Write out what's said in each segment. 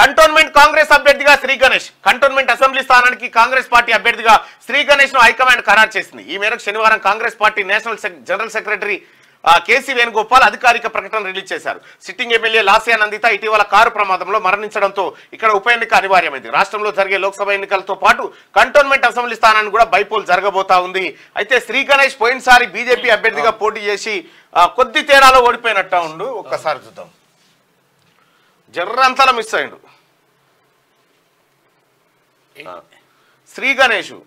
cantonment Congress అభ్యర్థిగా Shri Ganesh cantonment assembly స్థానానికి Congress party అభ్యర్థిగా శ్రీ గణేష్ ను హైకమాండ్ ఖరారు చేసింది ఈ మేరకు శనివారం Congress party national general secretary KC Venugopal అధికారిక ప్రకటన రిలీజ్ చేశారు సిట్టింగ్ ఎమ్మెల్యే లాసియా నందిత ఇటీవల కారు ప్రమాదంలో మరణించడంతో ఇక్కడ ఉప ఎన్నిక అనివార్యమైంది రాష్ట్రంలో జరిగే లోక్సభ ఎన్నికలతో పాటు కంటోన్మెంట్ అసెంబ్లీ స్థానాన్ని కూడా బైపోల్ జరగబోతా ఉంది అయితే శ్రీ గణేష్ పోయినసారి బీజేపీ అభ్యర్థిగా పోటీ చేసి కొద్ది తేడాలో ఓడిపోయినట్టు ఉండు ఒక్కసారి చూద్దాం జర్రంతలా మిస్ అయ్యిండు శ్రీ గణేషు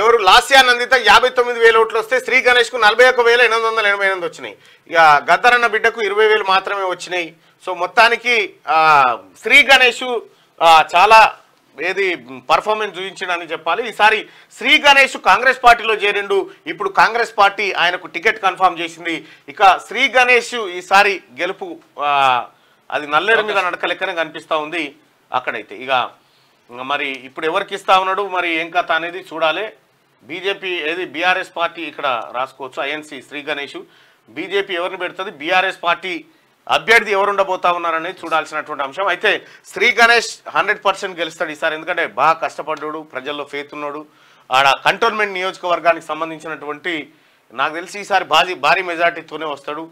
ఎవరు లాస్యానందిత యాభై తొమ్మిది వేల ఓట్లు వస్తే శ్రీ గణేష్కు నలభై ఒక వేల ఎనిమిది వందల ఎనభై ఎనిమిది వచ్చినాయి ఇక గద్దరన్న బిడ్డకు ఇరవై వేలు మాత్రమే వచ్చినాయి సో మొత్తానికి శ్రీ గణేషు చాలా ఏది పర్ఫార్మెన్స్ చూపించడని చెప్పాలి ఈసారి శ్రీ గణేష్ కాంగ్రెస్ పార్టీలో చేరిండు ఇప్పుడు కాంగ్రెస్ పార్టీ ఆయనకు టికెట్ కన్ఫామ్ చేసింది ఇక శ్రీ గణేష్ ఈసారి గెలుపు అది నల్లేరు మీద నడక లెక్కనే కనిపిస్తూ ఉంది అక్కడైతే ఇక మరి ఇప్పుడు ఎవరికి ఇస్తా ఉన్నాడు మరి ఏం కథ అనేది చూడాలి బీజేపీ ఏది బీఆర్ఎస్ పార్టీ ఇక్కడ రాసుకోవచ్చు ఐఎన్సి శ్రీ గణేష్ బీజేపీ ఎవరిని పెడుతుంది బీఆర్ఎస్ పార్టీ అభ్యర్థి ఎవరుండబోతా ఉన్నారనేది చూడాల్సినటువంటి అంశం అయితే శ్రీ గణేష్ హండ్రెడ్ పర్సెంట్ గెలుస్తాడు ఈసారి ఎందుకంటే బాగా కష్టపడ్డాడు ప్రజల్లో ఫేతున్నాడు ఆడ కంటోన్మెంట్ నియోజకవర్గానికి సంబంధించినటువంటి నాకు తెలిసి ఈసారి భారీ భారీ మెజార్టీతోనే వస్తాడు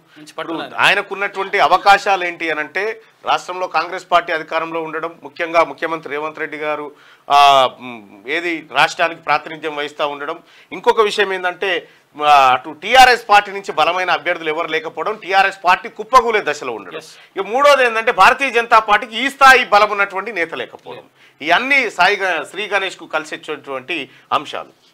ఆయనకున్నటువంటి అవకాశాలు ఏంటి అని అంటే రాష్ట్రంలో కాంగ్రెస్ పార్టీ అధికారంలో ఉండడం ముఖ్యంగా ముఖ్యమంత్రి రేవంత్ రెడ్డి గారు ఏది రాష్ట్రానికి ప్రాతినిధ్యం వహిస్తూ ఉండడం ఇంకొక విషయం ఏంటంటే అటు టీఆర్ఎస్ పార్టీ నుంచి బలమైన అభ్యర్థులు ఎవరు లేకపోవడం టీఆర్ఎస్ పార్టీ కుప్పగూలే దశలో ఉండడం ఇక మూడోది ఏంటంటే భారతీయ జనతా పార్టీకి ఈ స్థాయి బలం ఉన్నటువంటి నేత లేకపోవడం ఇవన్నీ సాయి శ్రీ గణేష్కు కలిసి వచ్చేటువంటి అంశాలు